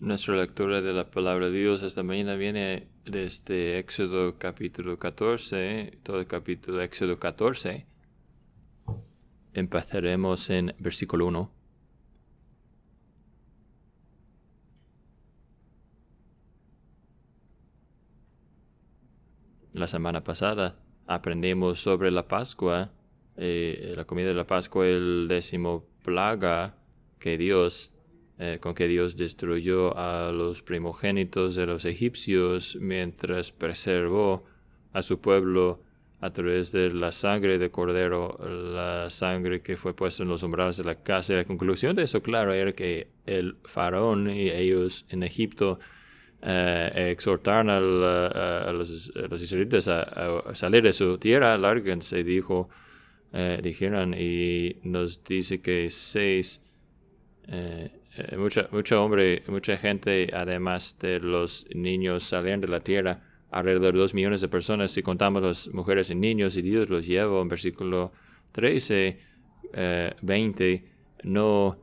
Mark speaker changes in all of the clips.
Speaker 1: Nuestra lectura de la palabra de Dios esta mañana viene desde este Éxodo capítulo 14, todo el capítulo Éxodo 14. Empezaremos en versículo 1. La semana pasada aprendimos sobre la Pascua, eh, la comida de la Pascua, el décimo plaga que Dios eh, con que Dios destruyó a los primogénitos de los egipcios mientras preservó a su pueblo a través de la sangre de cordero, la sangre que fue puesta en los umbrales de la casa. la conclusión de eso, claro, era que el faraón y ellos en Egipto eh, exhortaron a, los, israelitas a, salir de su tierra, lárguense, dijo, eh, dijeron, y nos dice que seis, eh, mucha, mucho hombre, mucha gente, además de los niños, salían de la tierra, alrededor de dos millones de personas, si contamos las mujeres y niños, y Dios los llevó en versículo 13, 20, eh, no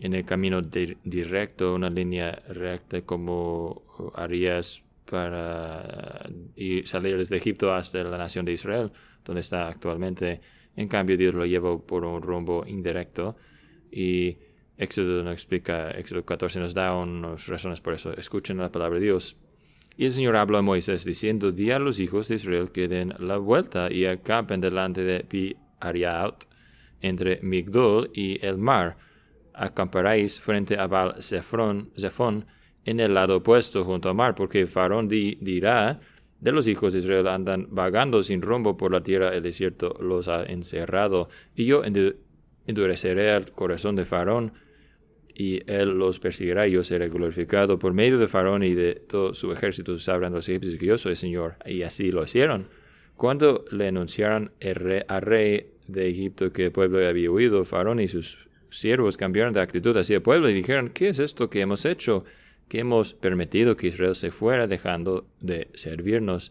Speaker 1: en el camino directo, una línea recta como harías para ir, salir desde Egipto hasta la nación de Israel, donde está actualmente. En cambio, Dios lo llevó por un rumbo indirecto y Éxodo nos explica, Éxodo 14 nos da unas razones por eso. Escuchen la palabra de Dios. Y el Señor habló a Moisés diciendo, di a los hijos de Israel que den la vuelta y acampen delante de Pi Ariaut, entre Migdol y el mar. Acamparéis frente a Baal Zephon, en el lado opuesto junto al mar, porque Farón dirá, de los hijos de Israel andan vagando sin rumbo por la tierra, el desierto los ha encerrado, y yo endureceré el corazón de Farón, y él los perseguirá y yo seré glorificado por medio de Faraón y de todo su ejército sabrán los egipcios que yo soy Señor. Y así lo hicieron. Cuando le anunciaron al rey de Egipto que el pueblo había huido, Faraón y sus siervos cambiaron de actitud hacia el pueblo y dijeron, ¿qué es esto que hemos hecho? Que hemos permitido que Israel se fuera dejando de servirnos.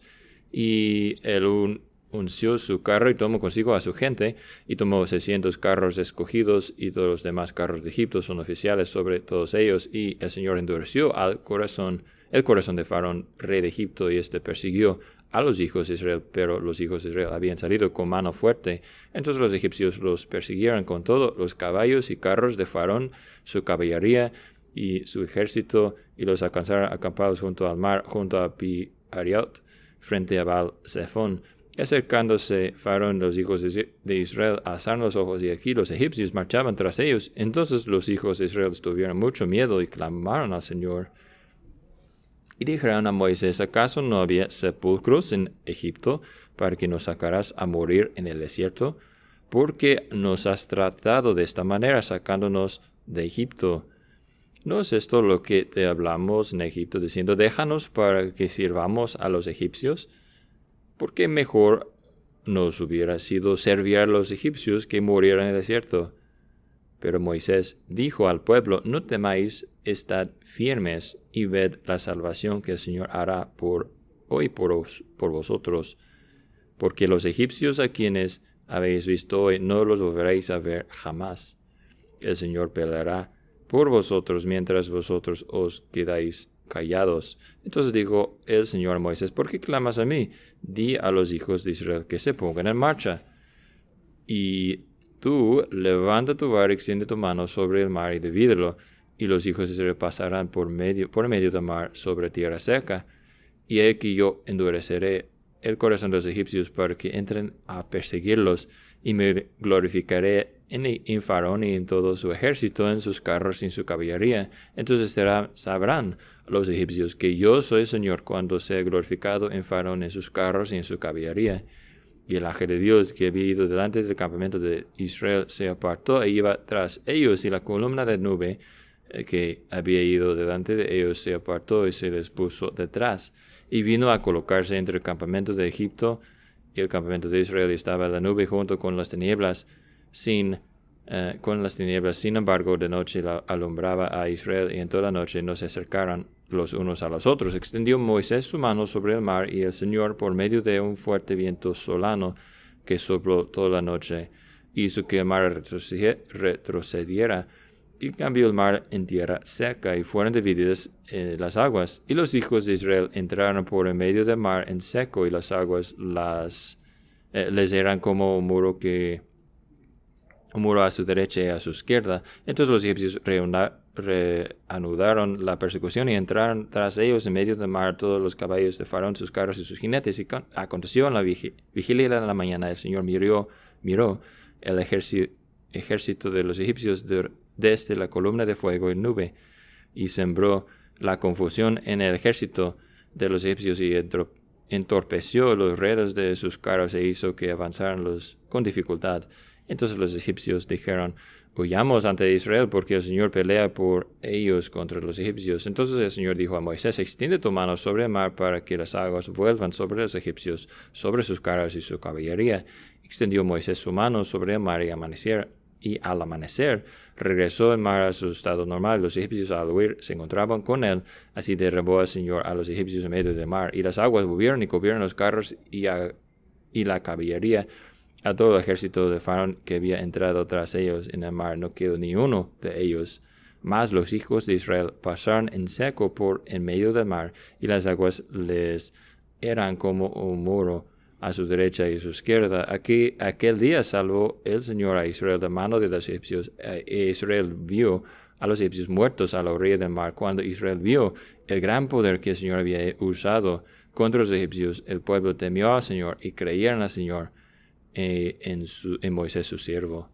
Speaker 1: Y el un, unció su carro y tomó consigo a su gente, y tomó 600 carros escogidos, y todos los demás carros de Egipto son oficiales sobre todos ellos, y el Señor endureció al corazón, el corazón de Faraón, rey de Egipto, y éste persiguió a los hijos de Israel, pero los hijos de Israel habían salido con mano fuerte. Entonces los egipcios los persiguieron con todo, los caballos y carros de Faraón, su caballería y su ejército, y los alcanzaron acampados junto al mar, junto a Pi Ariot, frente a Baal Zephon y acercándose fueron los hijos de Israel a los ojos y aquí los egipcios marchaban tras ellos. Entonces los hijos de Israel tuvieron mucho miedo y clamaron al Señor. Y dijeron a Moisés, ¿acaso no había sepulcros en Egipto para que nos sacaras a morir en el desierto? Porque nos has tratado de esta manera sacándonos de Egipto? ¿No es esto lo que te hablamos en Egipto diciendo, déjanos para que sirvamos a los egipcios? porque mejor nos hubiera sido servir a los egipcios que morir en el desierto. Pero Moisés dijo al pueblo, no temáis, estad firmes y ved la salvación que el Señor hará por hoy por, vosotros, porque los egipcios a quienes habéis visto hoy no los volveréis a ver jamás. El Señor peleará por vosotros mientras vosotros os quedáis callados. Entonces dijo el Señor Moisés, ¿por qué clamas a mí? Di a los hijos de Israel que se pongan en marcha. Y tú levanta tu bar y extiende tu mano sobre el mar y divídelo, y los hijos de Israel pasarán por medio, por medio del mar sobre tierra seca. Y aquí yo endureceré el corazón de los egipcios para que entren a perseguirlos, y me glorificaré en, Farón y en todo su ejército, en sus carros y en su caballería. Entonces será, sabrán los egipcios que yo soy Señor cuando sea glorificado en Farón, en sus carros y en su caballería. Y el ángel de Dios que había ido delante del campamento de Israel se apartó e iba tras ellos, y la columna de nube eh, que había ido delante de ellos se apartó y se les puso detrás. Y vino a colocarse entre el campamento de Egipto y el campamento de Israel, y estaba la nube junto con las tinieblas sin eh, con las tinieblas. Sin embargo, de noche la alumbraba a Israel y en toda la noche no se acercaron los unos a los otros. Extendió Moisés su mano sobre el mar y el Señor, por medio de un fuerte viento solano que sopló toda la noche, hizo que el mar retrocediera y cambió el mar en tierra seca y fueron divididas eh, las aguas. Y los hijos de Israel entraron por en medio del mar en seco y las aguas las, eh, les eran como un muro que muro a su derecha y a su izquierda. Entonces los egipcios reanudaron la persecución y entraron tras ellos en medio del mar todos los caballos de Faraón, sus carros y sus jinetes. Y aconteció en la vigilia de la mañana, el Señor miró, miró el ejército de los egipcios desde la columna de fuego en nube, y sembró la confusión en el ejército de los egipcios y entorpeció los redes de sus carros e hizo que avanzaran los con dificultad. Entonces los egipcios dijeron, huyamos ante Israel porque el Señor pelea por ellos contra los egipcios. Entonces el Señor dijo a Moisés, extiende tu mano sobre el mar para que las aguas vuelvan sobre los egipcios, sobre sus carros y su caballería. Extendió Moisés su mano sobre el mar y al amanecer regresó el mar a su estado normal. Los egipcios al huir se encontraban con él, así derribó el Señor a los egipcios en medio del mar, y las aguas volvieron y cubrieron los carros y la caballería a todo el ejército de Faraón que había entrado tras ellos en el mar no quedó ni uno de ellos. Mas los hijos de Israel pasaron en seco por en medio del mar, y las aguas les eran como un muro a su derecha y a su izquierda. Aquí, aquel día salvó el Señor a Israel de mano de los egipcios. E Israel vio a los egipcios muertos a la orilla del mar. Cuando Israel vio el gran poder que el Señor había usado contra los egipcios, el pueblo temió al Señor y creyeron al Señor. Eh, en, su, Moisés su siervo.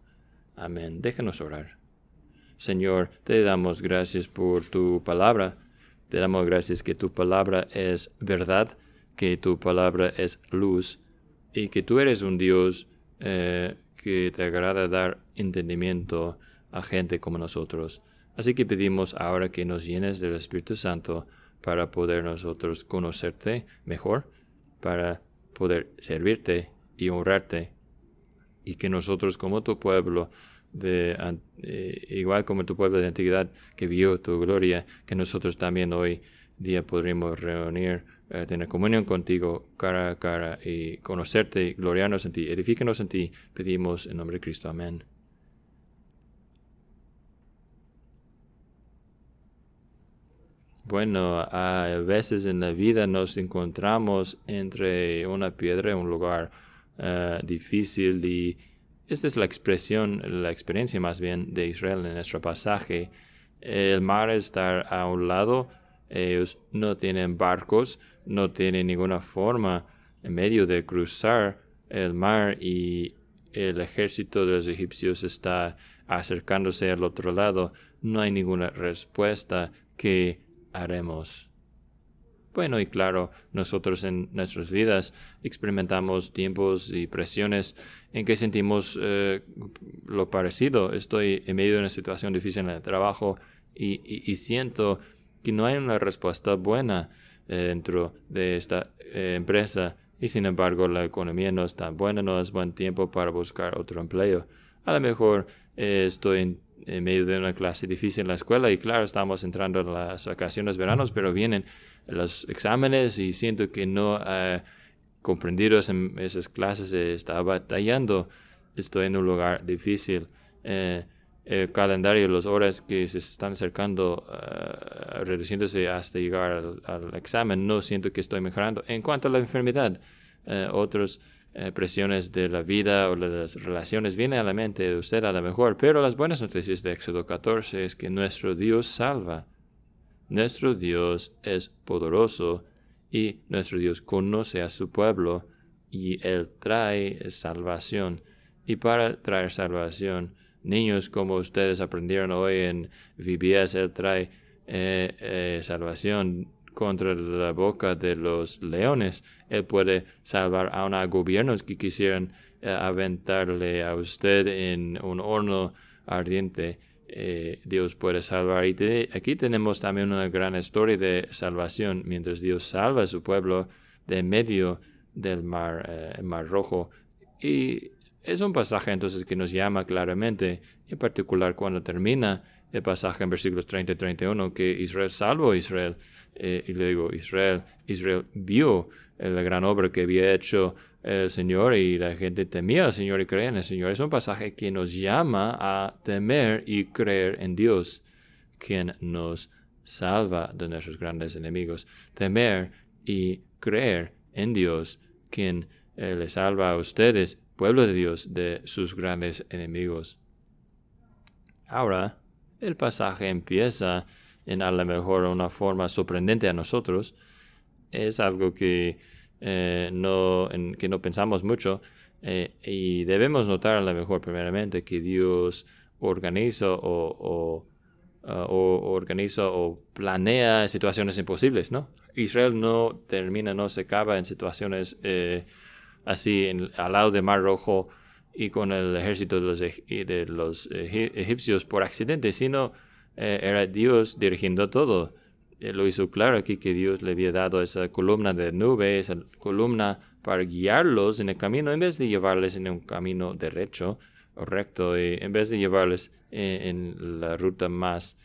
Speaker 1: Amén. Déjanos orar. Señor, te damos gracias por tu palabra. Te damos gracias que tu palabra es verdad, que tu palabra es luz y que tú eres un Dios eh, que te agrada dar entendimiento a gente como nosotros. Así que pedimos ahora que nos llenes del Espíritu Santo para poder nosotros conocerte mejor, para poder servirte y honrarte. Y que nosotros como tu pueblo, de, eh, igual como tu pueblo de antigüedad que vio tu gloria, que nosotros también hoy día podremos reunir, eh, tener comunión contigo cara a cara y conocerte, y gloriarnos en ti, edifiquenos en ti, pedimos en nombre de Cristo. Amén. Bueno, a veces en la vida nos encontramos entre una piedra y un lugar eh, difícil y esta es la expresión, la experiencia más bien de Israel en nuestro pasaje. El mar está a un lado, ellos no tienen barcos, no tienen ninguna forma en medio de cruzar el mar y el ejército de los egipcios está acercándose al otro lado. No hay ninguna respuesta que haremos. Bueno, y claro, nosotros en nuestras vidas experimentamos tiempos y presiones en que sentimos eh, lo parecido. Estoy en medio de una situación difícil en el trabajo y, siento que no hay una respuesta buena eh, dentro de esta eh, empresa y sin embargo la economía no es tan buena, no es buen tiempo para buscar otro empleo. A lo mejor estoy en en medio de una clase difícil en la escuela y claro, estamos entrando en las vacaciones veranos, pero vienen los exámenes y siento que no he comprendido esas clases, estaba batallando, estoy en un lugar difícil. Eh, el calendario, las horas que se están acercando, eh, reduciéndose hasta llegar al, examen, no siento que estoy mejorando. En cuanto a la enfermedad, eh, otras presiones de la vida o las relaciones vienen a la mente de usted a lo mejor, pero las buenas noticias de Éxodo 14 es que nuestro Dios salva. Nuestro Dios es poderoso y nuestro Dios conoce a su pueblo y Él trae salvación. Y para traer salvación, niños como ustedes aprendieron hoy en VBS, Él trae eh, eh, salvación contra la boca de los leones. Él puede salvar a a gobiernos que quisieran eh, aventarle a usted en un horno ardiente. Eh, Dios puede salvar. Y aquí tenemos también una gran historia de salvación, mientras Dios salva a su pueblo de medio del mar, eh, mar rojo. Y es un pasaje entonces que nos llama claramente, en particular cuando termina el pasaje en versículos 30 y 31, que Israel salvó a Israel. Eh, y luego Israel, Israel vio la gran obra que había hecho el Señor y la gente temía al Señor y creían en el Señor. Es un pasaje que nos llama a temer y creer en Dios, quien nos salva de nuestros grandes enemigos. Temer y creer en Dios, quien eh, le salva a ustedes, pueblo de Dios, de sus grandes enemigos. Ahora, el pasaje empieza en a lo mejor una forma sorprendente a nosotros. Es algo que eh, no, en que no pensamos mucho. Eh, y debemos notar a lo mejor primeramente que Dios eh, organiza o, planea situaciones imposibles, ¿no? Israel no termina, no se acaba en situaciones así al lado del Mar Rojo y con el ejército de los, de los egipcios por accidente, sino era Dios dirigiendo todo lo hizo claro aquí que Dios le había dado esa columna de nube, esa columna para guiarlos en el camino en vez de llevarles en un camino derecho o recto y eh, en vez de llevarles eh, en, la ruta más,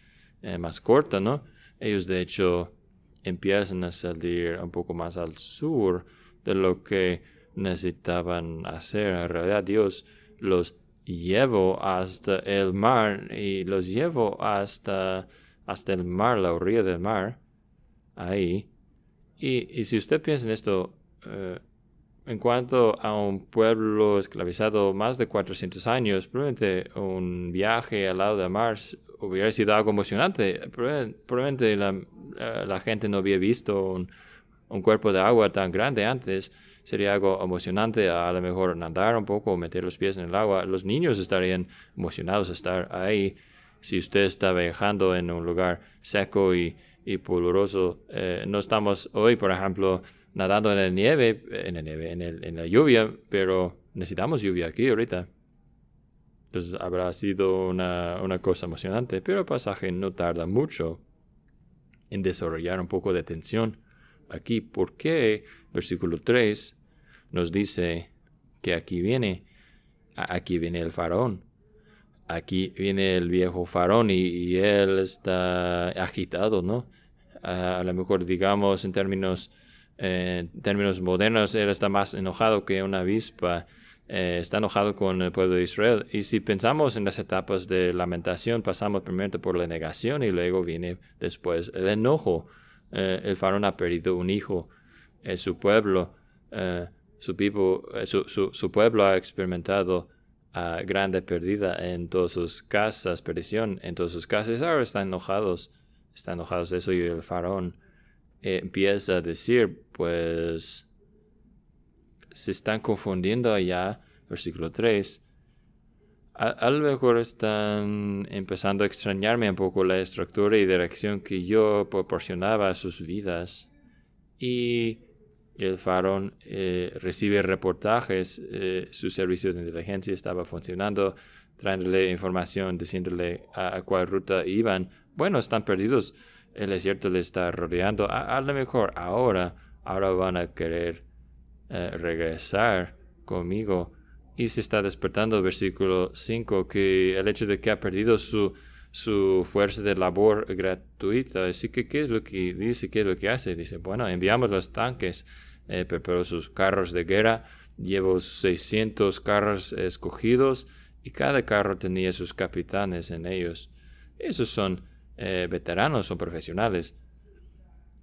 Speaker 1: eh, más corta, ¿no? Ellos de hecho empiezan a salir un poco más al sur de lo que necesitaban hacer. En realidad Dios los llevó hasta el mar y los llevó hasta hasta el mar, la orilla del mar, ahí. Y, si usted piensa en esto, eh, en cuanto a un pueblo esclavizado más de 400 años, probablemente un viaje al lado de mar hubiera sido algo emocionante. Probablemente eh, la, gente no había visto un, cuerpo de agua tan grande antes. Sería algo emocionante a, lo mejor nadar un poco, o meter los pies en el agua. Los niños estarían emocionados de estar ahí si usted está viajando en un lugar seco y, y polvoroso, eh, no estamos hoy, por ejemplo, nadando en la nieve, en la, en, la lluvia, pero necesitamos lluvia aquí ahorita. Entonces habrá sido una, cosa emocionante, pero el pasaje no tarda mucho en desarrollar un poco de tensión. Aquí, porque versículo 3 nos dice que aquí viene, aquí viene el faraón aquí viene el viejo farón y, él está agitado, ¿no? a lo mejor digamos en términos, términos modernos, él está más enojado que una avispa, eh, está enojado con el pueblo de Israel. Y si pensamos en las etapas de lamentación, pasamos primero por la negación y luego viene después el enojo. Eh, el farón ha perdido un hijo, eh, su pueblo, su pueblo ha experimentado a grande pérdida en todas sus casas, perdición en todas sus casas. Ahora están enojados, están enojados de eso y el faraón eh, empieza a decir, pues se están confundiendo allá, versículo 3. a, lo mejor están empezando a extrañarme un poco la estructura y dirección que yo proporcionaba a sus vidas. Y el Farón eh, recibe reportajes, eh, su servicio de inteligencia estaba funcionando, traerle información, diciéndole a, cuál ruta iban. Bueno, están perdidos, el desierto le está rodeando. A, lo mejor ahora, ahora van a querer eh, regresar conmigo. Y se está despertando, versículo 5, que el hecho de que ha perdido su, su fuerza de labor gratuita. Así que, ¿qué es lo que dice? ¿Qué es lo que hace? Dice, bueno, enviamos los tanques eh, preparó sus carros de guerra, llevó 600 carros escogidos y cada carro tenía sus capitanes en ellos. Esos son eh, veteranos son profesionales.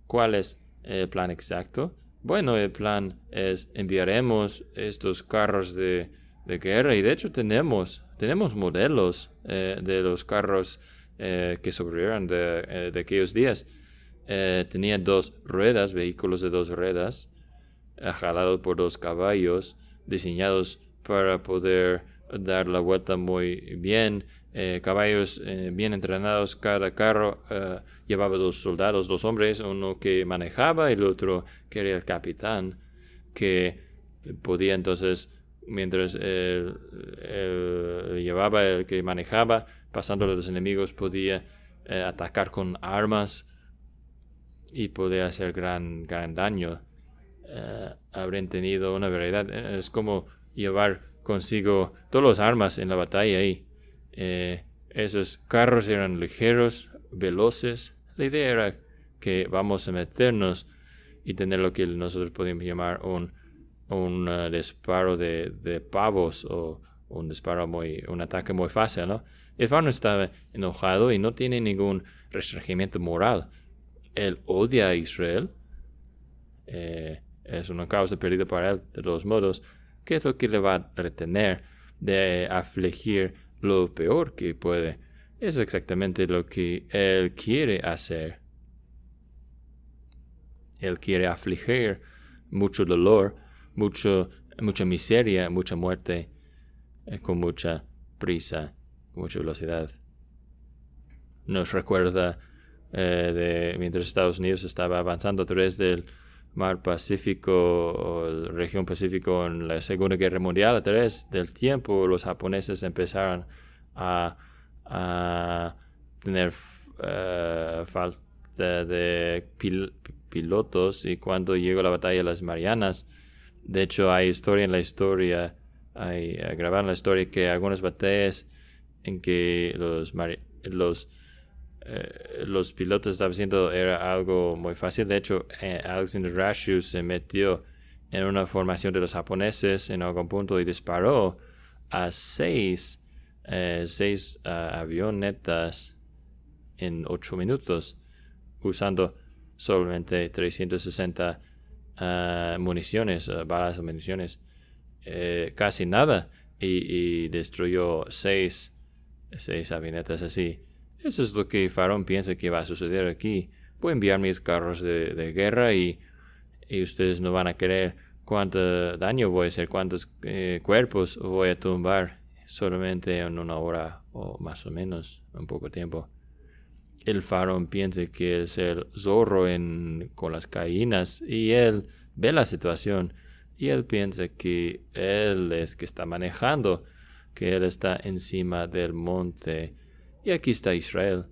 Speaker 1: ¿Cuál es el plan exacto? Bueno, el plan es enviaremos estos carros de, guerra y de hecho tenemos, tenemos modelos eh, de los carros eh, que sobrevivieron de, de aquellos días. Eh, tenía dos ruedas, vehículos de dos ruedas, jalado por dos caballos diseñados para poder dar la vuelta muy bien. Eh, caballos eh, bien entrenados, cada carro eh, llevaba dos soldados, dos hombres, uno que manejaba y el otro que era el capitán, que podía entonces, mientras él, llevaba, el que manejaba, pasando a los enemigos, podía atacar con armas y podía hacer gran, gran daño habrían eh, habrán tenido una variedad. Eh, es como llevar consigo todos los armas en la batalla ahí. Eh, esos carros eran ligeros, veloces. La idea era que vamos a meternos y tener lo que nosotros podemos llamar un, disparo de, pavos o un disparo muy, un ataque muy fácil, ¿no? El estaba enojado y no tiene ningún restringimiento moral. Él odia a Israel. Eh, es una causa perdida para él, de todos modos, ¿qué es lo que le va a retener de afligir lo peor que puede? Es exactamente lo que él quiere hacer. Él quiere afligir mucho dolor, mucho, mucha miseria, mucha muerte, eh, con mucha prisa, con mucha velocidad. Nos recuerda eh, de mientras Estados Unidos estaba avanzando a través del Mar Pacífico o región Pacífico en la Segunda Guerra Mundial, a través del tiempo los japoneses empezaron a, tener eh, falta de pilotos y cuando llegó la batalla de las Marianas, de hecho hay historia en la historia, hay en eh, la historia que algunas batallas en que los, los eh, los pilotos estaban haciendo era algo muy fácil. De hecho, eh, Alexander se metió en una formación de los japoneses en algún punto y disparó a seis, eh, seis avionetas en ocho minutos usando solamente 360 municiones, balas o municiones, casi nada, y, y destruyó seis, seis avionetas así. Eso es lo que Farón piensa que va a suceder aquí. Voy a enviar mis carros de, guerra y, ustedes no van a querer cuánto daño voy a hacer, cuántos eh, cuerpos voy a tumbar solamente en una hora o más o menos, un poco tiempo. El farón piensa que es el zorro con las caínas y él ve la situación y él piensa que él es que está manejando, que él está encima del monte y aquí está Israel.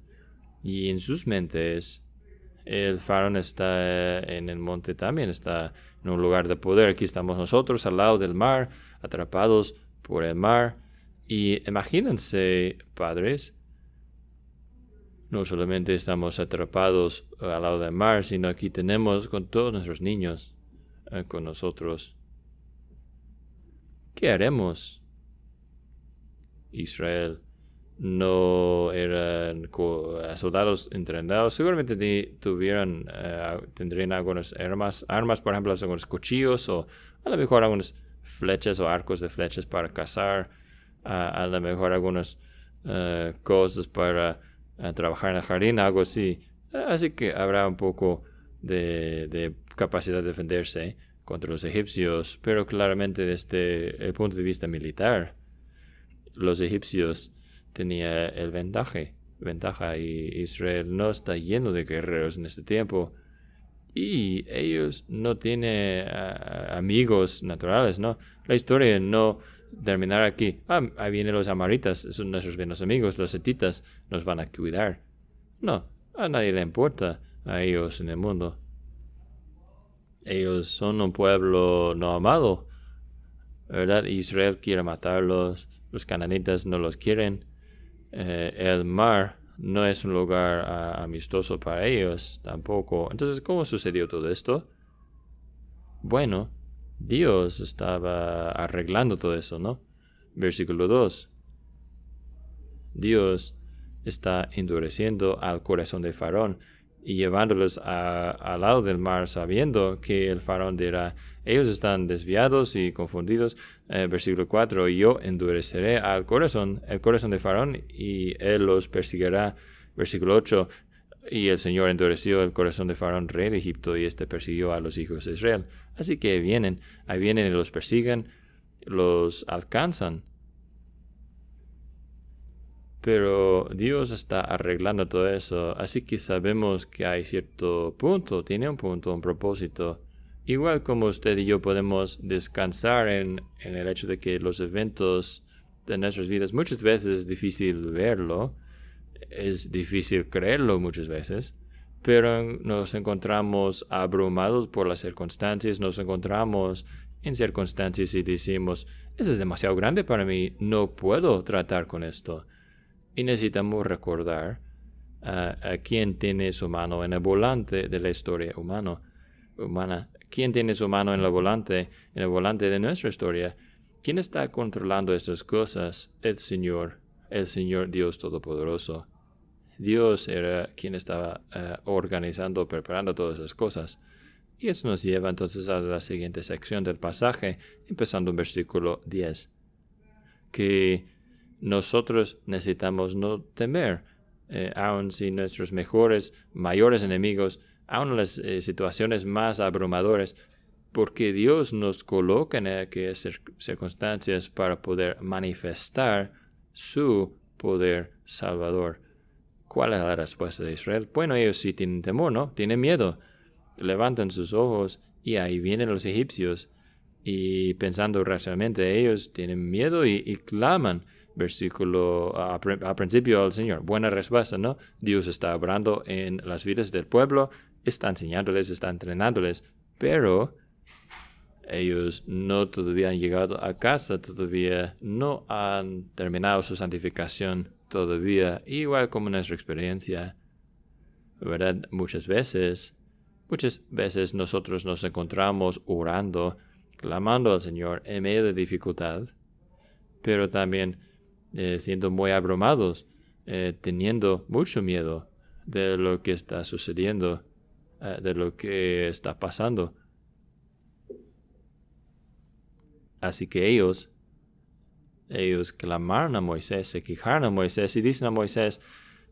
Speaker 1: Y en sus mentes, el faraón está en el monte también, está en un lugar de poder. Aquí estamos nosotros al lado del mar, atrapados por el mar. Y imagínense, padres, no solamente estamos atrapados al lado del mar, sino aquí tenemos con todos nuestros niños eh, con nosotros. ¿Qué haremos? Israel no eran soldados entrenados, seguramente eh, tendrían algunas armas, armas, por ejemplo, algunos cuchillos o a lo mejor algunas flechas o arcos de flechas para cazar, a lo mejor algunas eh, cosas para eh, trabajar en el jardín, algo así. Así que habrá un poco de capacidad de defenderse contra los egipcios, pero claramente desde el punto de vista militar, los egipcios tenía el vendaje, ventaja y Israel no está lleno de guerreros en este tiempo y ellos no tienen ah, amigos naturales, ¿no? La historia no terminará aquí. Ah, ahí vienen los amaritas, son nuestros buenos amigos, los etitas nos van a cuidar. No, a nadie le importa a ellos en el mundo. Ellos son un pueblo no amado, ¿verdad? Israel quiere matarlos, los cananitas no los quieren. Eh, el mar no es un lugar amistoso para ellos tampoco. Entonces, ¿cómo sucedió todo esto? Bueno, Dios estaba arreglando todo eso, ¿no? Versículo 2. Dios está endureciendo al corazón de Faraón y llevándolos al lado del mar sabiendo que el Faraón dirá, ellos están desviados y confundidos. Eh, versículo 4, y yo endureceré al corazón, el corazón de Faraón, y él los perseguirá. Versículo 8, y el Señor endureció el corazón de Faraón, rey de Egipto, y éste persiguió a los hijos de Israel. Así que vienen, ahí vienen y los persiguen, los alcanzan. Pero Dios está arreglando todo eso, así que sabemos que hay cierto punto, tiene un punto, un propósito. Igual como usted y yo podemos descansar en, el hecho de que los eventos de nuestras vidas muchas veces es difícil verlo, es difícil creerlo muchas veces, pero nos encontramos abrumados por las circunstancias, nos encontramos en circunstancias y decimos,
Speaker 2: eso es demasiado
Speaker 1: grande para mí, no puedo tratar con esto. Y necesitamos recordar ah, a quién tiene su mano en el volante de la historia humano, humana. ¿Quién tiene su mano en el volante, en el volante de nuestra historia? ¿Quién está controlando estas cosas? El Señor, el Señor Dios Todopoderoso. Dios era quien estaba eh, organizando, preparando todas esas cosas. Y eso nos lleva entonces a la siguiente sección del pasaje, empezando en versículo 10, que nosotros necesitamos no temer, eh, aun si nuestros mejores, mayores enemigos aún en las eh, situaciones más abrumadoras, porque Dios nos coloca en aquellas circunstancias para poder manifestar su poder salvador. ¿Cuál es la respuesta de Israel? Bueno, ellos sí tienen temor, ¿no? Tienen miedo. Levantan sus ojos y ahí vienen los egipcios. Y pensando racionalmente, ellos tienen miedo y, claman. Versículo a, principio al Señor. Buena respuesta, ¿no? Dios está obrando en las vidas del pueblo está enseñándoles, está entrenándoles, pero ellos no todavía han llegado a casa, todavía no han terminado su santificación, todavía, igual como nuestra experiencia, ¿verdad? Muchas veces, muchas veces nosotros nos encontramos orando, clamando al Señor en medio de dificultad, pero también eh, siendo muy abrumados, eh, teniendo mucho miedo de lo que está sucediendo eh, de lo que está pasando. Así que ellos, ellos clamaron a Moisés, se quejaron a Moisés y dicen a Moisés,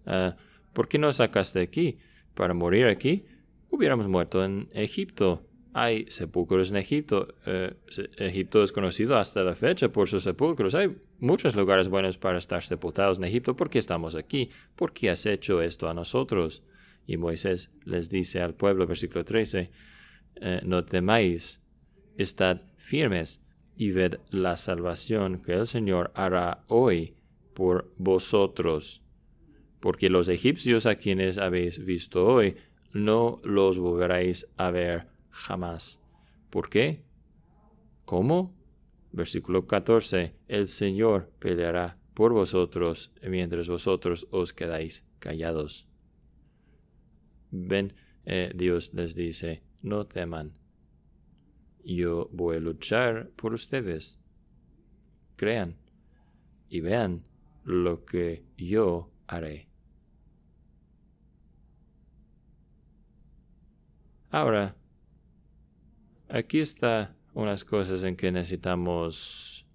Speaker 1: eh, ¿por qué nos sacaste aquí? Para morir aquí, hubiéramos muerto en Egipto. Hay sepulcros en Egipto. Eh, Egipto es conocido hasta la fecha por sus sepulcros. Hay muchos lugares buenos para estar sepultados en Egipto. ¿Por qué estamos aquí? ¿Por qué has hecho esto a nosotros? Y Moisés les dice al pueblo, versículo 13, eh, no temáis, estad firmes y ved la salvación que el Señor hará hoy por vosotros, porque los egipcios a quienes habéis visto hoy, no los volveréis a ver jamás. ¿Por qué? ¿Cómo? Versículo 14. El Señor peleará por vosotros mientras vosotros os quedáis callados ven, eh, Dios les dice, no teman, yo voy a luchar por ustedes. Crean y vean lo que yo haré. Ahora, aquí está unas cosas en que necesitamos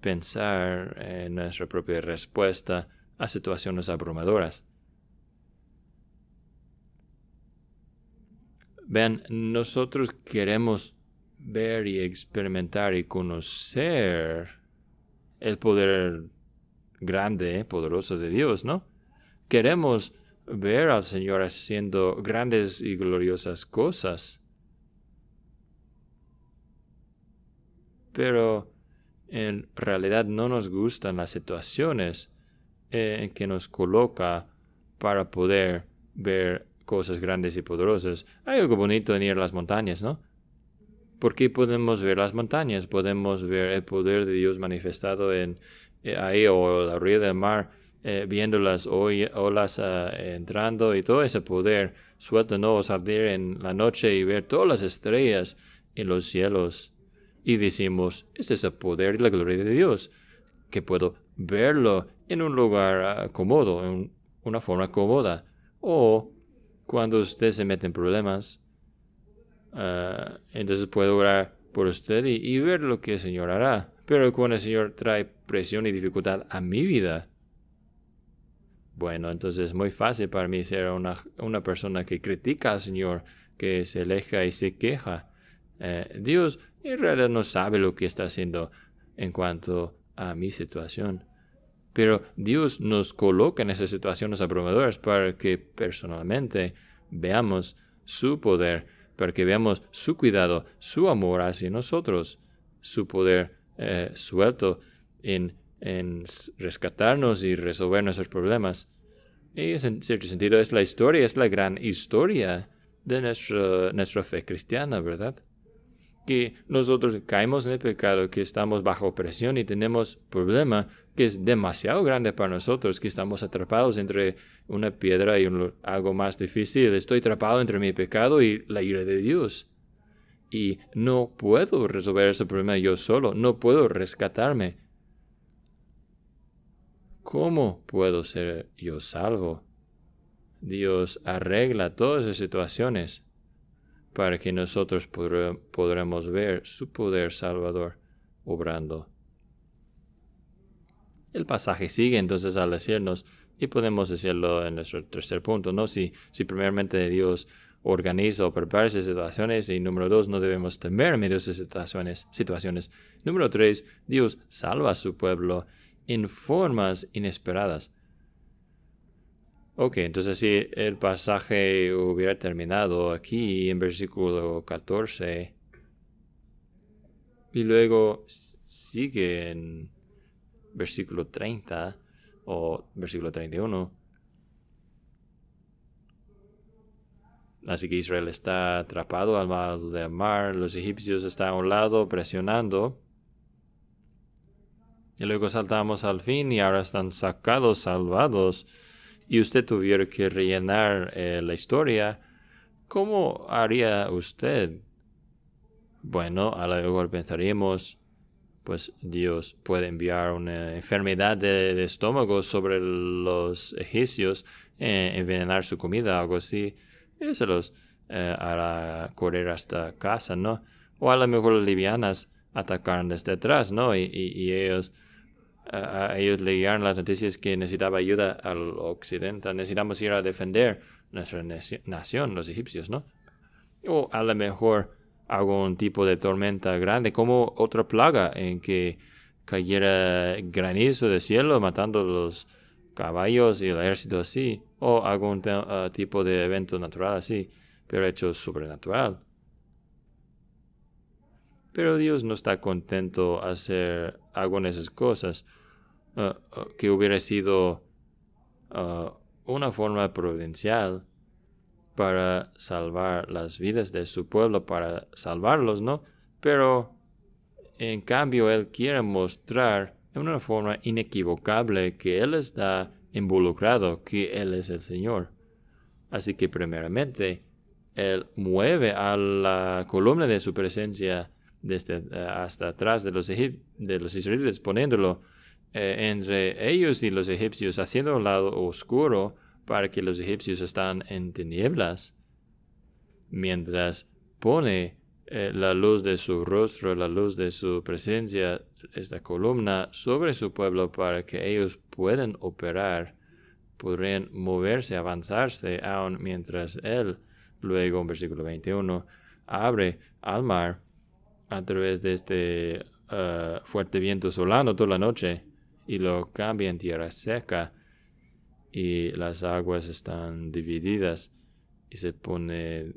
Speaker 1: pensar en eh, nuestra propia respuesta a situaciones abrumadoras. Vean, nosotros queremos ver y experimentar y conocer el poder grande, poderoso de Dios, ¿no? Queremos ver al Señor haciendo grandes y gloriosas cosas. Pero en realidad no nos gustan las situaciones eh, en que nos coloca para poder ver cosas grandes y poderosas, hay algo bonito en ir a las montañas, ¿no? Porque podemos ver las montañas, podemos ver el poder de Dios manifestado en eh, ahí o la del mar, eh, viendo las olas ah, entrando y todo ese poder. Suelta no salir en la noche y ver todas las estrellas en los cielos. Y decimos, este es el poder y la gloria de Dios, que puedo verlo en un lugar ah, cómodo, en una forma cómoda, o cuando usted se mete en problemas, ah, entonces puedo orar por usted y, ver lo que el Señor hará. Pero cuando el Señor trae presión y dificultad a mi vida, bueno, entonces es muy fácil para mí ser una, persona que critica al Señor, que se aleja y se queja. Eh, Dios en realidad no sabe lo que está haciendo en cuanto a mi situación. Pero Dios nos coloca en esas situaciones abrumadoras para que personalmente veamos su poder, para que veamos su cuidado, su amor hacia nosotros, su poder eh, suelto en, rescatarnos y resolver nuestros problemas. Y en cierto sentido es la historia, es la gran historia de nuestra fe cristiana, ¿verdad? que nosotros caemos en el pecado, que estamos bajo presión y tenemos problema que es demasiado grande para nosotros, que estamos atrapados entre una piedra y algo más difícil. Estoy atrapado entre mi pecado y la ira de Dios. Y no puedo resolver ese problema yo solo, no puedo rescatarme. ¿Cómo puedo ser yo salvo? Dios arregla todas las situaciones para que nosotros podremos ver su poder salvador obrando. El pasaje sigue entonces al decirnos, y podemos decirlo en nuestro tercer punto, ¿no? Si, si primeramente Dios organiza o prepara esas situaciones, y número dos, no debemos temer en de esas situaciones, situaciones. Número tres, Dios salva a su pueblo en formas inesperadas. Ok, entonces si el pasaje hubiera terminado aquí en versículo 14 y luego sigue en versículo 30 o versículo 31. Así que Israel está atrapado al lado del mar, los egipcios están a un lado presionando. Y luego saltamos al fin y ahora están sacados, salvados y usted tuviera que rellenar eh, la historia, ¿cómo haría usted? Bueno, a lo mejor pensaríamos, pues Dios puede enviar una enfermedad de, estómago sobre los egipcios, eh, envenenar su comida, algo así, y se los eh, hará correr hasta casa, ¿no? O a lo mejor las livianas atacaron desde atrás, ¿no? y ellos a, ellos le las noticias que necesitaba ayuda al occidente. Necesitamos ir a defender nuestra nación, los egipcios, ¿no? O a lo mejor algún tipo de tormenta grande, como otra plaga en que cayera granizo de cielo matando los caballos y el ejército así, o algún tipo de evento natural así, pero hecho sobrenatural. Pero Dios no está contento hacer hago en esas cosas, ah, ah, que hubiera sido ah, una forma providencial para salvar las vidas de su pueblo, para salvarlos, ¿no? Pero en cambio él quiere mostrar en una forma inequivocable que él está involucrado, que él es el Señor. Así que primeramente, él mueve a la columna de su presencia eh, hasta atrás de los, de los israelitas, poniéndolo eh, entre ellos y los egipcios, haciendo un lado oscuro para que los egipcios están en tinieblas, mientras pone eh, la luz de su rostro, la luz de su presencia, esta columna sobre su pueblo para que ellos puedan operar, podrían moverse, avanzarse aún mientras él, luego en versículo 21, abre al mar a través de este eh, fuerte viento solano toda la noche y lo cambia en tierra seca y las aguas están divididas y se pone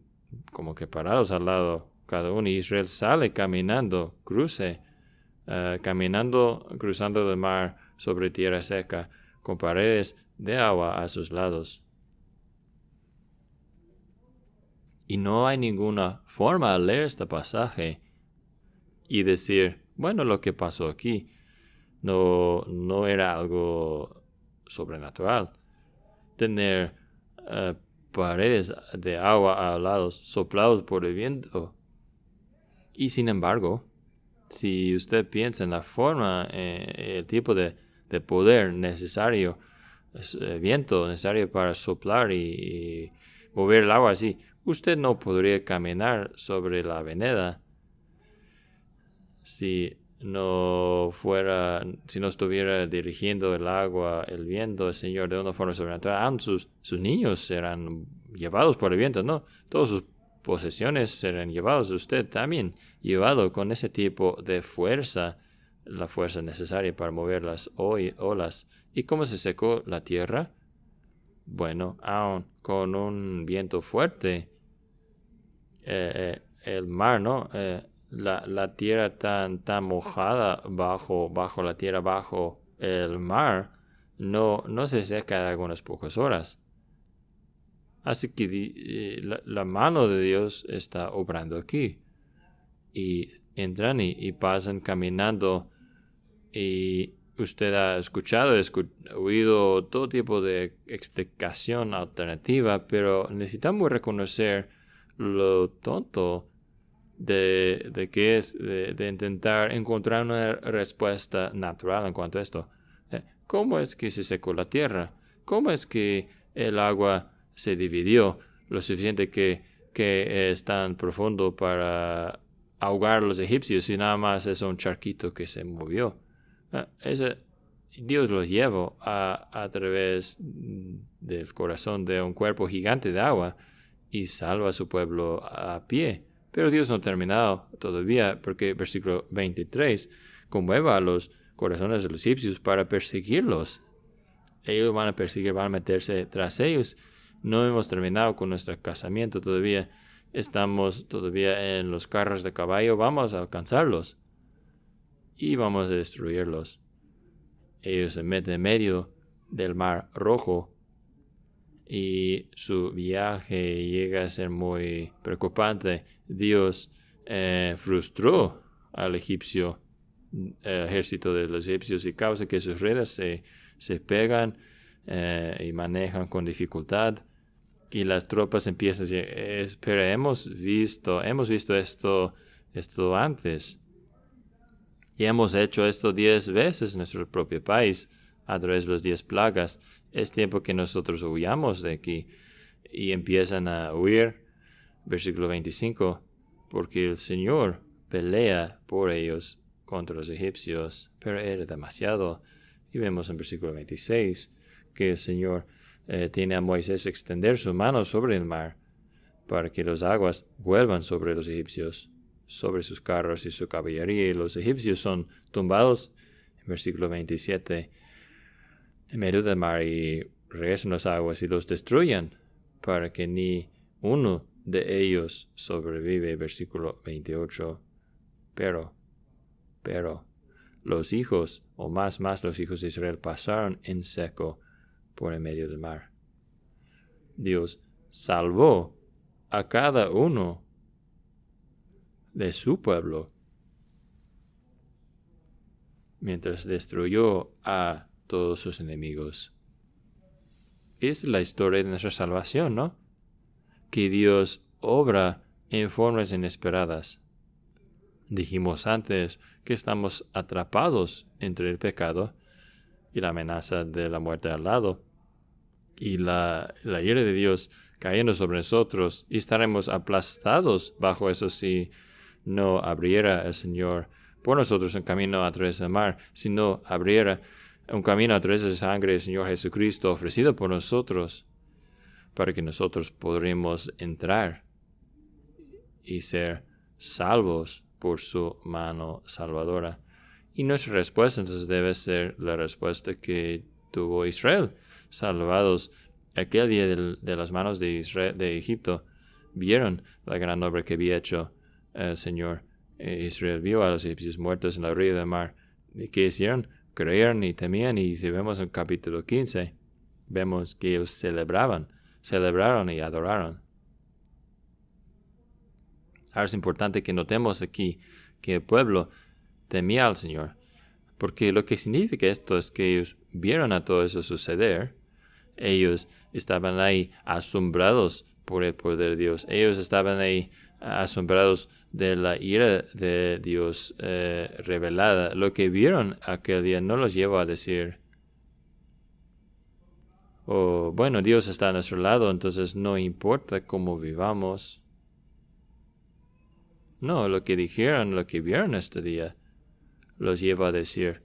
Speaker 1: como que parados al lado cada uno. Y Israel sale caminando, cruce, eh, caminando, cruzando el mar sobre tierra seca con paredes de agua a sus lados. Y no hay ninguna forma de leer este pasaje y decir, bueno, lo que pasó aquí no, no era algo sobrenatural. Tener eh, paredes de agua a lados soplados por el viento. Y sin embargo, si usted piensa en la forma, eh, el tipo de, poder necesario, eh, viento necesario para soplar y, y mover el agua así, usted no podría caminar sobre la avenida si no fuera, si no estuviera dirigiendo el agua, el viento, el Señor de una forma sobrenatural, aún ah, sus, sus niños serán llevados por el viento, ¿no? Todas sus posesiones serán llevados, usted también llevado con ese tipo de fuerza, la fuerza necesaria para mover las olas. ¿Y cómo se secó la tierra? Bueno, aún con un viento fuerte, eh, eh, el mar, ¿no? Eh, la, la tierra tan, tan mojada bajo, bajo la tierra, bajo el mar, no, se seca en algunas pocas horas. Así que eh, la, mano de Dios está obrando aquí. Y entran y, pasan caminando. Y usted ha escuchado, oído todo tipo de explicación alternativa, pero necesitamos reconocer lo tonto de, de qué es, de, intentar encontrar una respuesta natural en cuanto a esto. Eh, ¿Cómo es que se secó la tierra? ¿Cómo es que el agua se dividió lo suficiente que, es tan profundo para ahogar a los egipcios y nada más es un charquito que se movió? Eh, Dios los llevó a, a través del corazón de un cuerpo gigante de agua y salva a su pueblo a pie. Pero Dios no ha terminado todavía, porque versículo 23 conmueva a los corazones de los egipcios para perseguirlos. Ellos van a perseguir, van a meterse tras ellos. No hemos terminado con nuestro casamiento todavía. Estamos todavía en los carros de caballo. Vamos a alcanzarlos y vamos a destruirlos. Ellos se meten en medio del mar rojo y su viaje llega a ser muy preocupante. Dios eh, frustró al egipcio, ejército de los egipcios y causa que sus redes se, pegan eh, y manejan con dificultad. Y las tropas empiezan a decir, eh, hemos visto, hemos visto esto, esto antes. Y hemos hecho esto diez veces en nuestro propio país a través de las diez plagas. Es tiempo que nosotros huyamos de aquí. Y empiezan a huir. Versículo 25. Porque el Señor pelea por ellos contra los egipcios, pero era demasiado. Y vemos en versículo 26 que el Señor eh, tiene a Moisés extender su mano sobre el mar para que las aguas vuelvan sobre los egipcios, sobre sus carros y su caballería, y los egipcios son tumbados. En versículo 27 en medio del mar y regresan las aguas y los destruyan, para que ni uno de ellos sobrevive. Versículo 28. Pero, pero, los hijos, o más más los hijos de Israel, pasaron en seco por el medio del mar. Dios salvó a cada uno de su pueblo, mientras destruyó a todos sus enemigos. Es la historia de nuestra salvación, ¿no? Que Dios obra en formas inesperadas. Dijimos antes que estamos atrapados entre el pecado y la amenaza de la muerte al lado, y la, la ira de Dios cayendo sobre nosotros, y estaremos aplastados bajo eso si no abriera el Señor por nosotros un camino a través del mar, si no abriera un camino a través de la sangre del Señor Jesucristo ofrecido por nosotros para que nosotros podremos entrar y ser salvos por su mano salvadora. Y nuestra respuesta entonces debe ser la respuesta que tuvo Israel, salvados aquel día de, las manos de, de Egipto. Vieron la gran obra que había hecho el Señor. Eh, Israel vio a los egipcios muertos en la orilla del mar. ¿Y qué hicieron? creían y temían. Y si vemos en capítulo 15, vemos que ellos celebraban, celebraron y adoraron. Ahora es importante que notemos aquí que el pueblo temía al Señor, porque lo que significa esto es que ellos vieron a todo eso suceder, ellos estaban ahí asombrados por el poder de Dios, ellos estaban ahí asombrados de la ira de Dios eh, revelada. Lo que vieron aquel día no los lleva a decir, oh, bueno, Dios está a nuestro lado, entonces no importa cómo vivamos. No, lo que dijeron, lo que vieron este día, los lleva a decir,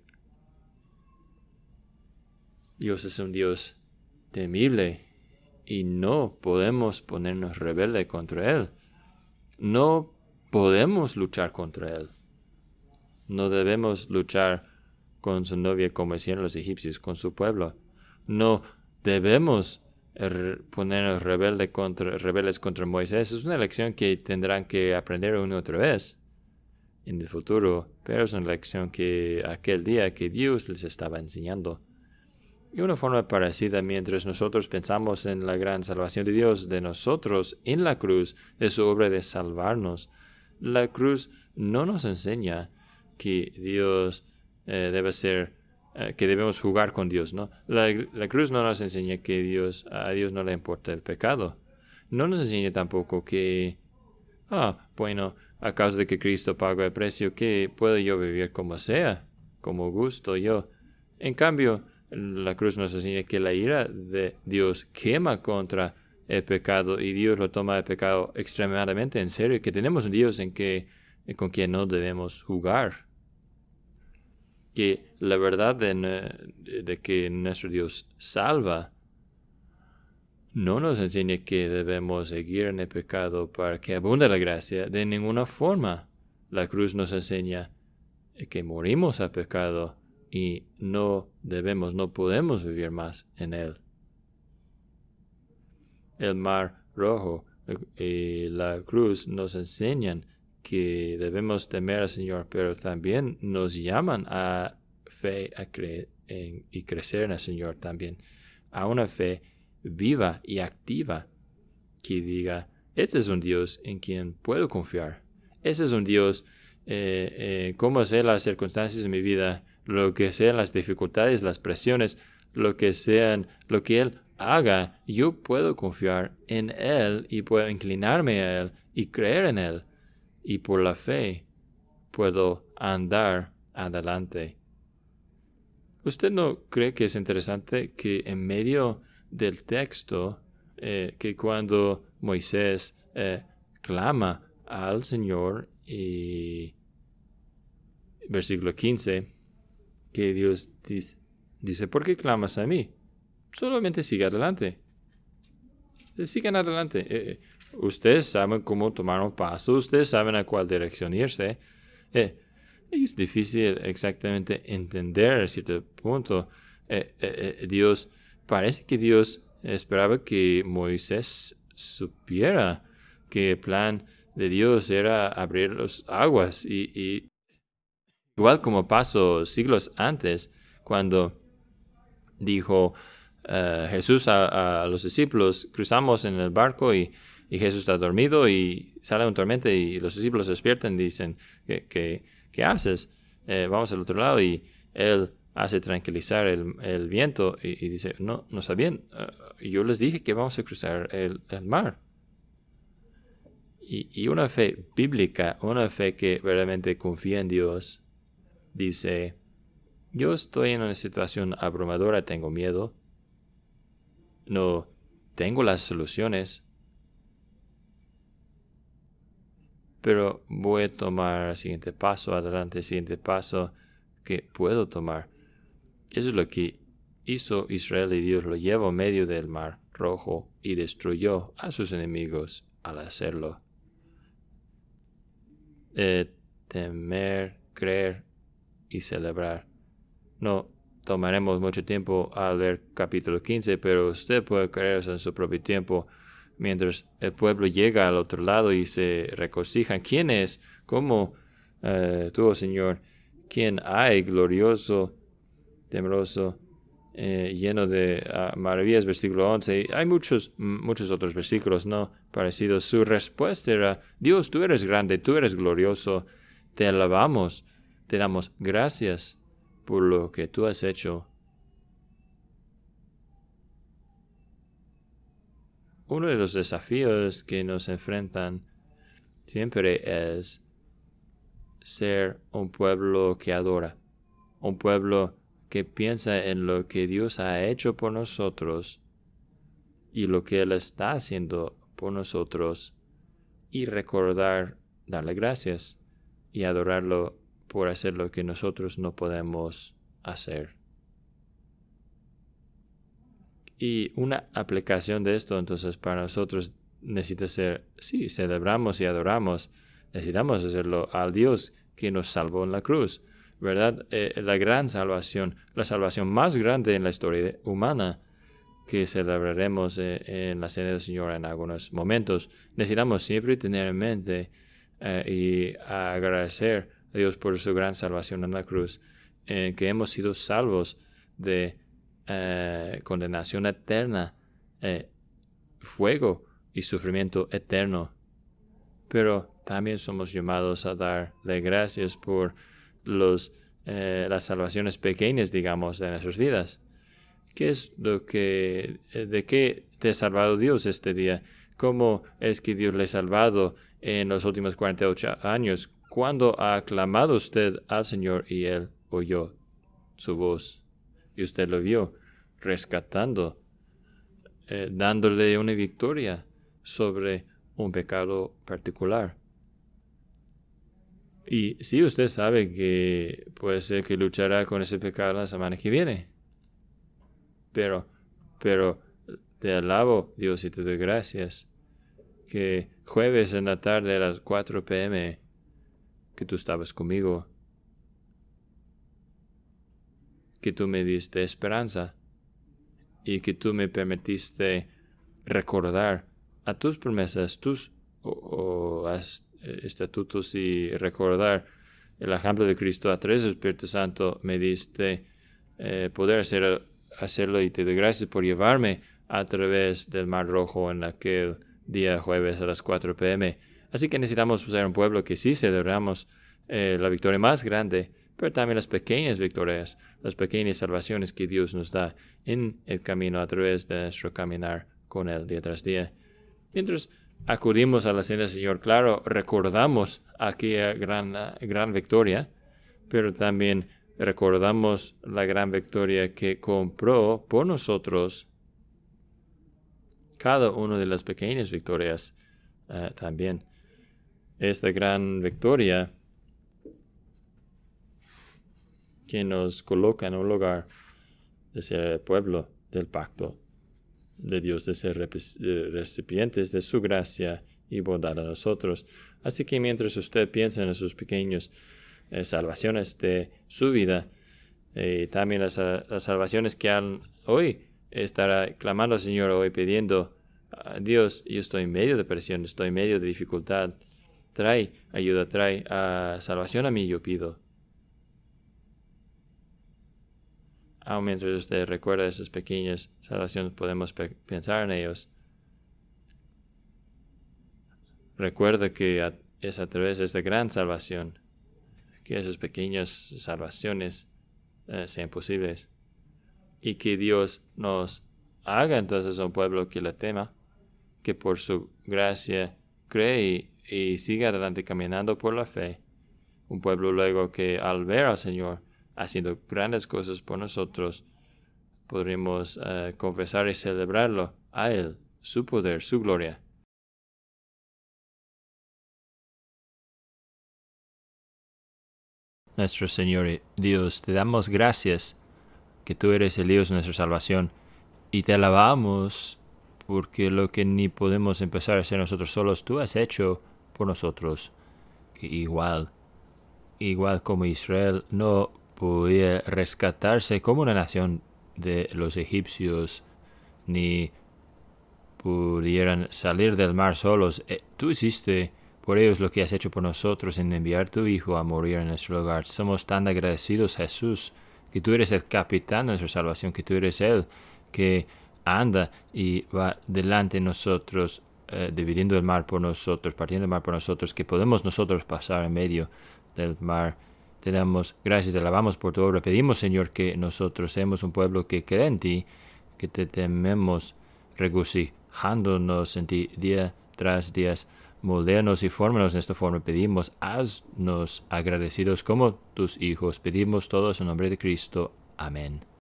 Speaker 1: Dios es un Dios temible y no podemos ponernos rebelde contra Él. No podemos luchar contra él. No debemos luchar con su novia como hicieron los egipcios con su pueblo. No debemos er, ponernos rebelde contra, rebeldes contra Moisés. Es una lección que tendrán que aprender una otra vez en el futuro, pero es una lección que aquel día que Dios les estaba enseñando. Y una forma parecida, mientras nosotros pensamos en la gran salvación de Dios de nosotros en la cruz, es su obra de salvarnos, la cruz no nos enseña que Dios eh, debe ser, eh, que debemos jugar con Dios, ¿no? La, cruz no nos enseña que Dios, a Dios no le importa el pecado. No nos enseña tampoco que, ah, bueno, a causa de que Cristo pagó el precio, que puedo yo vivir como sea, como gusto yo. En cambio, la cruz nos enseña que la ira de Dios quema contra el pecado y Dios lo toma el pecado extremadamente en serio, que tenemos un Dios en que, con quien no debemos jugar. Que la verdad de, que nuestro Dios salva no nos enseña que debemos seguir en el pecado para que abunde la gracia de ninguna forma. La cruz nos enseña que morimos al pecado y no debemos, no podemos vivir más en él el mar rojo eh, y la cruz nos enseñan que debemos temer al Señor, pero también nos llaman a fe a creer y crecer en el Señor también, a una fe viva y activa que diga, este es un Dios en quien puedo confiar, este es un Dios, eh, eh, como sean las circunstancias de mi vida, lo que sean las dificultades, las presiones, lo que sean, lo que Él haga, yo puedo confiar en Él y puedo inclinarme a Él y creer en Él. Y por la fe puedo andar adelante. ¿Usted no cree que es interesante que en medio del texto, eh, que cuando Moisés eh, clama al Señor y versículo 15, que Dios dice, dice, ¿por qué clamas a mí? solamente siga adelante. Eh, sigan adelante. Eh, eh, ustedes saben cómo tomar un paso, ustedes saben a cuál dirección irse. es difícil exactamente entender a cierto punto. Dios, parece que Dios esperaba que Moisés supiera que el plan de Dios era abrir las aguas y igual como pasó siglos antes cuando dijo eh, Jesús a, los discípulos, cruzamos en el barco y, Jesús está dormido y sale un tormento y los discípulos despiertan y dicen, ¿qué, qué, haces? Eh, vamos al otro lado y él hace tranquilizar el, viento y, dice, no, no está bien, eh, yo les dije que vamos a cruzar el, mar. Y, y, una fe bíblica, una fe que realmente confía en Dios, dice, yo estoy en una situación abrumadora, tengo miedo, no tengo las soluciones, pero voy a tomar el siguiente paso, adelante, siguiente paso que puedo tomar. Eso es lo que hizo Israel y Dios lo llevó medio del mar rojo y destruyó a sus enemigos al hacerlo. Eh, temer, creer y celebrar. No tomaremos mucho tiempo a leer capítulo 15, pero usted puede creerse en su propio tiempo mientras el pueblo llega al otro lado y se regocijan. ¿Quién es? ¿Cómo eh, tú, oh Señor? ¿Quién hay glorioso, temeroso, eh, lleno de ah, maravillas? Versículo 11. Hay muchos, muchos otros versículos, ¿no? Parecidos. Su respuesta era, Dios, tú eres grande, tú eres glorioso, te alabamos, te damos gracias por lo que tú has hecho. Uno de los desafíos que nos enfrentan siempre es ser un pueblo que adora, un pueblo que piensa en lo que Dios ha hecho por nosotros y lo que Él está haciendo por nosotros y recordar darle gracias y adorarlo por hacer lo que nosotros no podemos hacer. Y una aplicación de esto entonces para nosotros necesita ser, sí, celebramos y adoramos, necesitamos hacerlo al Dios que nos salvó en la cruz, ¿verdad? Eh, la gran salvación, la salvación más grande en la historia humana que celebraremos eh, en la Cena del Señor en algunos momentos. Necesitamos siempre tener en mente eh, y agradecer Dios por su gran salvación en la cruz, eh, que hemos sido salvos de eh, condenación eterna, eh, fuego y sufrimiento eterno. Pero también somos llamados a darle gracias por los, las salvaciones pequeñas, digamos, de nuestras vidas. ¿Qué es lo que, de qué te ha salvado Dios este día? ¿Cómo es que Dios le ha salvado en los últimos 48 años? Cuando ha aclamado usted al Señor y Él oyó su voz y usted lo vio, rescatando, eh, dándole una victoria sobre un pecado particular. Y si sí, usted sabe que puede ser que luchará con ese pecado la semana que viene. Pero, pero te alabo, Dios, y te doy gracias. Que jueves en la tarde a las 4 pm que tú estabas conmigo, que tú me diste esperanza y que tú me permitiste recordar a tus promesas, tus eh, estatutos y recordar el ejemplo de Cristo a través del Espíritu Santo, me diste eh, poder hacer, hacerlo y te doy gracias por llevarme a través del Mar Rojo en aquel día jueves a las 4 pm Así que necesitamos ser un pueblo que sí celebramos eh, la victoria más grande, pero también las pequeñas victorias, las pequeñas salvaciones que Dios nos da en el camino a través de nuestro caminar con Él día tras día. Mientras acudimos a la senda del Señor, claro, recordamos aquella gran, gran victoria, pero también recordamos la gran victoria que compró por nosotros cada una de las pequeñas victorias eh, también esta gran victoria que nos coloca en un lugar de ser el pueblo del pacto de Dios, de ser eh, recipientes de su gracia y bondad a nosotros. Así que mientras usted piensa en sus pequeñas eh, salvaciones de su vida eh, también las, salvaciones que han hoy, estará clamando al Señor hoy pidiendo a Dios, yo estoy en medio de presión, estoy en medio de dificultad, Trae, ayuda, trae, salvación a mí yo pido. Aún mientras usted recuerda esas pequeñas salvaciones, podemos pensar en ellos. Recuerda que es a través de esta gran salvación que esas pequeñas salvaciones eh, sean posibles y que Dios nos haga entonces un pueblo que la tema, que por su gracia cree y siga adelante caminando por la fe. Un pueblo luego que al ver al Señor haciendo grandes cosas por nosotros, podremos eh, confesar y celebrarlo a Él, su poder, su gloria. Nuestro Señor y Dios, te damos gracias que tú eres el Dios de nuestra salvación y te alabamos porque lo que ni podemos empezar a hacer nosotros solos, tú has hecho por nosotros, que igual, igual como Israel no podía rescatarse como una nación de los egipcios, ni pudieran salir del mar solos, eh, tú hiciste por ellos lo que has hecho por nosotros en enviar tu Hijo a morir en nuestro lugar. Somos tan agradecidos, Jesús, que tú eres el capitán de nuestra salvación, que tú eres Él que anda y va delante de nosotros eh, dividiendo el mar por nosotros, partiendo el mar por nosotros, que podemos nosotros pasar en medio del mar. Te damos gracias, te alabamos por tu obra. Pedimos, Señor, que nosotros seamos un pueblo que cree en ti, que te tememos, regocijándonos en ti día tras día. Moldeanos y fórmanos de esta forma. Pedimos, haznos agradecidos como tus hijos. Pedimos todos en nombre de Cristo. Amén.